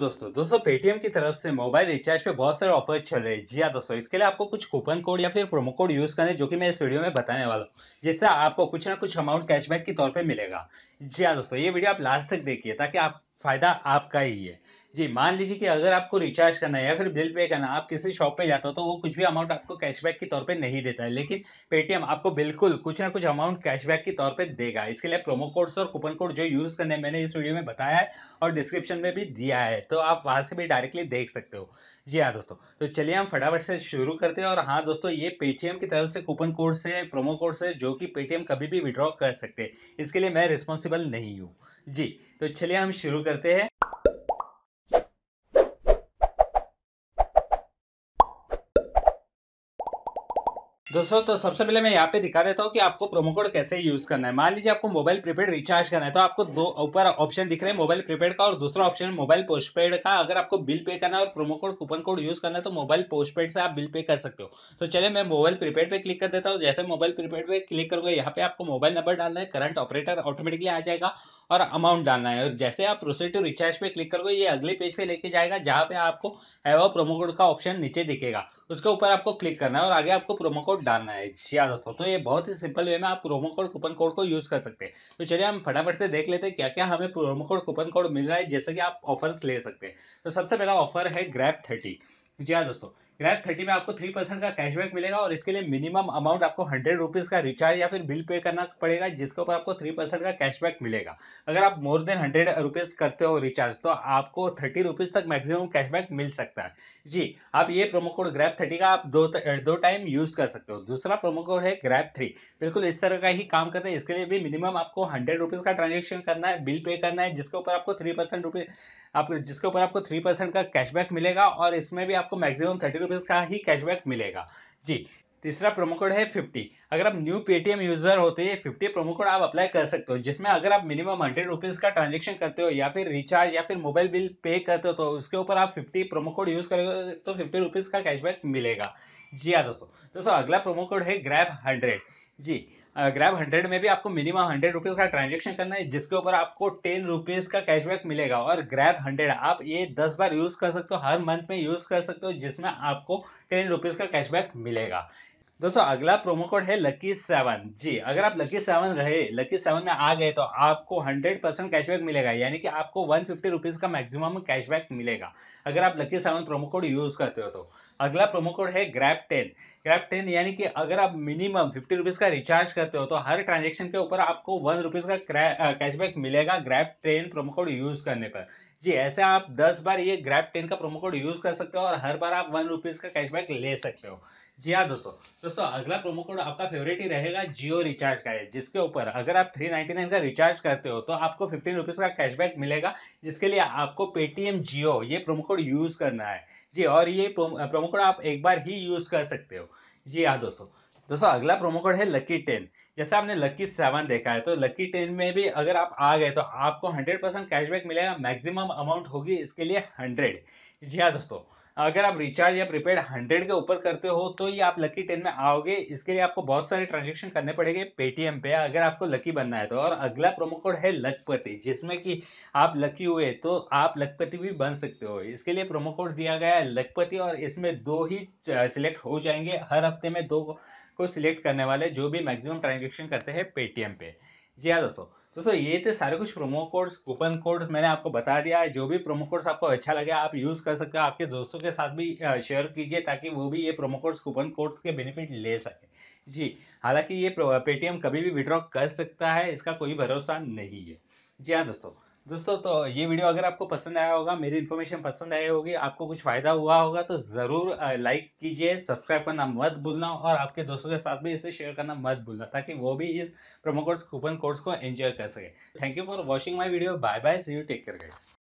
दोस्तों दोस्तों पेटीएम की तरफ से मोबाइल रिचार्ज पे बहुत सारे ऑफर चल रहे हैं जी हाँ दोस्तों इसके लिए आपको कुछ कूपन कोड या फिर प्रोमो कोड यूज करने जो कि मैं इस वीडियो में बताने वाला हूँ जिससे आपको कुछ ना कुछ अमाउंट कैशबैक के तौर पे मिलेगा जी हाँ दोस्तों ये वीडियो आप लास्ट तक देखिए ताकि आप फायदा आपका ही है जी मान लीजिए कि अगर आपको रिचार्ज करना है या फिर बिल पे करना आप किसी शॉप पे जाते हो तो वो कुछ भी अमाउंट आपको कैशबैक के तौर पे नहीं देता है लेकिन पेटीएम आपको बिल्कुल कुछ ना कुछ अमाउंट कैशबैक के तौर पे देगा इसके लिए प्रोमो कोड्स और कूपन कोड जो यूज़ करने मैंने इस वीडियो में बताया है और डिस्क्रिप्शन में भी दिया है तो आप वहाँ से भी डायरेक्टली देख सकते हो जी हाँ दोस्तों तो चलिए हम फटाफट से शुरू करते हैं और हाँ दोस्तों ये पेटीएम की तरफ से कूपन कोड्स है प्रोमो कोड्स है जो कि पेटीएम कभी भी विड्रॉ कर सकते हैं इसके लिए मैं रिस्पॉन्सिबल नहीं हूँ जी तो चलिए हम शुरू करते हैं दोस्तों तो सबसे पहले मैं यहाँ पे दिखा देता हूँ कि आपको प्रोमो कोड कैसे यूज़ करना है मान लीजिए आपको मोबाइल प्रीपेड रिचार्ज करना है तो आपको दो ऊपर ऑप्शन दिख रहे हैं मोबाइल प्रीपेड का और दूसरा ऑप्शन मोबाइल पोस्टपेड का अगर आपको बिल पे करना है और promo code coupon code use करना है तो मोबाइल पोस्टपेड से आप बिल पे कर सकते हो तो चले मैं मोबाइल प्रीपेड पर क्लिक कर देता हूँ जैसे मोबाइल प्रीपेड पर क्लिक करूँगा यहाँ पे आपको मोबाइल नंबर डालना है करंट ऑपरेटर ऑटोमेटिकली आ जाएगा और अमाउंट डालना है और जैसे आप प्रोसीड टू रिचार्ज पे क्लिक करोगे ये अगले पेज पे लेके जाएगा जहाँ पे आपको है वो प्रोमो कोड का ऑप्शन नीचे दिखेगा उसके ऊपर आपको क्लिक करना है और आगे आपको प्रोमो कोड डालना है जी हाँ दोस्तों तो ये बहुत ही सिंपल वे में आप प्रोमो कोड कूपन कोड को यूज़ कर सकते हैं तो चलिए हम फटाफट से देख लेते हैं क्या क्या हमें प्रोमो कोड कूपन कोड मिल रहा है जैसे कि आप ऑफर्स ले सकते हैं तो सबसे पहला ऑफर है ग्रैप थर्टी जी हाँ दोस्तों ग्रैप थर्टी में आपको थ्री परसेंट का कैशबैक मिलेगा और इसके लिए मिनिमम अमाउंट आपको हंड्रेड रुपीज़ का रिचार्ज या फिर बिल पे करना पड़ेगा जिसके ऊपर आपको थ्री परसेंट का कैशबैक मिलेगा अगर आप मोर देन हंड्रेड रुपीज़ करते हो रिचार्ज तो आपको थर्टी रुपीज़ तक मैक्सिमम कैशबैक मिल सकता है जी आप ये प्रोमो कोड ग्रैप थर्टी का आप दो दो टाइम यूज़ कर सकते हो दूसरा प्रोमो कोड है ग्रैप थ्री बिल्कुल इस तरह का ही काम करते हैं इसके लिए भी मिनिमम आपको हंड्रेड रुपीज़ का ट्रांजेक्शन करना है बिल पे करना है जिसके ऊपर आपको थ्री परसेंट रुपीज़ आप जिसके ऊपर आपको थ्री परसेंट का कैशबैक मिलेगा और इसमें भी आपको मैक्सिमम थर्टी रुपीज़ का ही कैशबैक मिलेगा जी तीसरा प्रोमो कोड है फिफ्टी अगर आप न्यू पेटीएम यूजर होते हैं फिफ्टी प्रोमो कोड आप अप्लाई कर सकते हो जिसमें अगर आप मिनिमम हंड्रेड रुपीज़ का ट्रांजेक्शन करते हो या फिर रिचार्ज या फिर मोबाइल बिल पे करते हो तो उसके ऊपर आप फिफ्टी प्रोमो कोड यूज़ करोगे तो फिफ्टी रुपीज़ का कैशबैक मिलेगा जी हाँ दोस्तों दोस्तों अगला प्रोमो कोड है ग्रैप हंड्रेड जी ग्रैब हंड्रेड में भी आपको मिनिमम हंड्रेड रुपीज़ का ट्रांजेक्शन करना है जिसके ऊपर आपको टेन रुपीज़ का कैशबैक मिलेगा और ग्रैब हंड्रेड आप ये दस बार यूज़ कर सकते हो हर मंथ में यूज़ कर सकते हो जिसमें आपको टेन रुपीज़ का कैशबैक मिलेगा दोस्तों अगला प्रोमो कोड है लकी सेवन जी अगर आप लकी सेवन रहे लकी सेवन में आ गए तो आपको हंड्रेड परसेंट कैशबैक मिलेगा यानी कि आपको वन फिफ्टी रुपीज़ का मैक्सिमम कैशबैक मिलेगा अगर आप lucky seven promo code use करते हो तो अगला प्रोमो कोड है ग्रैप टेन ग्रैप टेन यानी कि अगर आप मिनिमम फिफ्टी रुपीज़ का रिचार्ज करते हो तो हर ट्रांजेक्शन के ऊपर आपको वन रुपीज़ का कैशबैक मिलेगा grab ten promo code use करने पर जी ऐसे आप दस बार ये ग्रैप टेन का प्रोमो कोड यूज़ कर सकते हो और हर बार आप वन रुपीज़ का कैशबैक ले सकते हो जी हाँ दोस्तों दोस्तों अगला प्रोमो कोड आपका फेवरेट ही रहेगा जियो रिचार्ज का है जिसके ऊपर अगर आप थ्री नाइन्टी नाइन का रिचार्ज करते हो तो आपको फिफ्टीन रुपीज़ का कैशबैक मिलेगा जिसके लिए आपको पेटीएम जियो ये प्रोमो कोड यूज़ करना है जी और ये प्रोमो कोड आप एक बार ही यूज़ कर सकते हो जी हाँ दोस्तों दोस्तों अगला प्रोमो कोड है लकी टेन जैसे आपने लकी सेवन देखा है तो लकी टेन में भी अगर आप आ गए तो आपको हंड्रेड परसेंट कैशबैक मिलेगा मैक्सिमम अमाउंट होगी इसके लिए हंड्रेड जी हाँ दोस्तों अगर आप रिचार्ज या प्रीपेड हंड्रेड के ऊपर करते हो तो ये आप लकी टेन में आओगे इसके लिए आपको बहुत सारे ट्रांजेक्शन करने पड़ेंगे पेटीएम पे अगर आपको लकी बनना है तो और अगला प्रोमो कोड है लखपति जिसमें कि आप लकी हुए तो आप लखपति भी बन सकते हो इसके लिए प्रोमो कोड दिया गया है लखपति और इसमें दो ही सिलेक्ट हो जाएंगे हर हफ्ते में दो को सिलेक्ट करने वाले जो भी मैक्सिमम ट्रांजेक्शन करते हैं पेटीएम पे जी हाँ दोस्तों दोस्तों ये थे सारे कुछ प्रोमो कोड्स कूपन कोड्स मैंने आपको बता दिया है जो भी प्रोमो कोड्स आपको अच्छा लगे आप यूज़ कर सकते हो आपके दोस्तों के साथ भी शेयर कीजिए ताकि वो भी ये प्रोमो कोड्स कूपन कोड्स के बेनिफिट ले सके जी हालांकि ये पेटीएम कभी भी विड्रॉ कर सकता है इसका कोई भरोसा नहीं है जी हाँ दोस्तों दोस्तों तो ये वीडियो अगर आपको पसंद आया होगा मेरी इन्फॉर्मेशन पसंद आई होगी आपको कुछ फ़ायदा हुआ होगा तो ज़रूर लाइक कीजिए सब्सक्राइब करना मत भूलना और आपके दोस्तों के साथ भी इसे शेयर करना मत भूलना ताकि वो भी इस प्रोमो कोड कूपन कोड्स को एंजॉय कर सके thank you for watching my video bye bye see you take care guys